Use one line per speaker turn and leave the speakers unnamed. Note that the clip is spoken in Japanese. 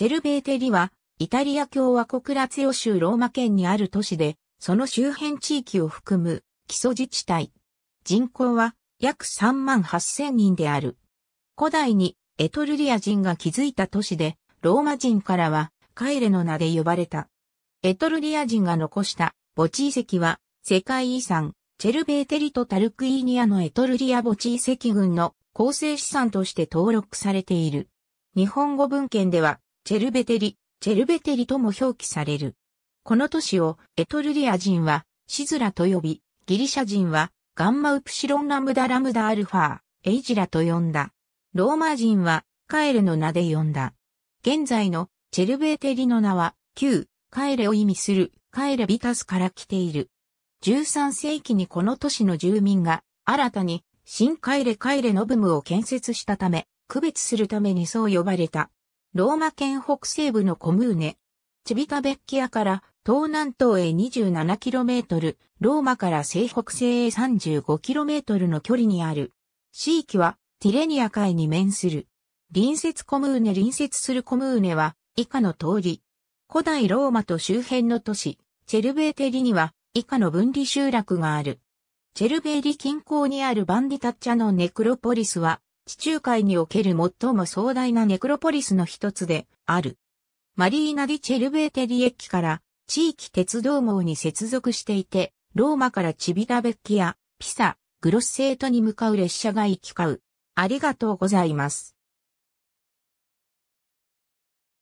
チェルベーテリは、イタリア共和国ラツ
ヨ州ローマ県にある都市で、その周辺地域を含む基礎自治体。人口は約3万8000人である。古代にエトルリア人が築いた都市で、ローマ人からはカエレの名で呼ばれた。エトルリア人が残した墓地遺跡は世界遺産チェルベーテリとタルクイーニアのエトルリア墓地遺跡群の構成資産として登録されている。日本語文献ではチェルベテリ、チェルベテリとも表記される。この都市をエトルリア人はシズラと呼び、ギリシャ人はガンマウプシロンラムダラムダアルファ、エイジラと呼んだ。ローマ人はカエレの名で呼んだ。現在のチェルベテリの名は、旧カエレを意味するカエレビタスから来ている。13世紀にこの都市の住民が新たに新カエレカエレノブムを建設したため、区別するためにそう呼ばれた。ローマ県北西部のコムーネ、チビタベッキアから東南東へ 27km、ローマから西北西へ 35km の距離にある。地域はティレニア海に面する。隣接コムーネ隣接するコムーネは以下の通り。古代ローマと周辺の都市、チェルベーテリには以下の分離集落がある。チェルベーリ近郊にあるバンディタッチャのネクロポリスは地中海における最も壮大なネクロポリスの一つである。マリーナ・ディ・チェルベーテリ駅から地域鉄道網に接続していて、ローマからチビダベッキやピサ、
グロッセートに向かう列車が行き交う。ありがとうございます。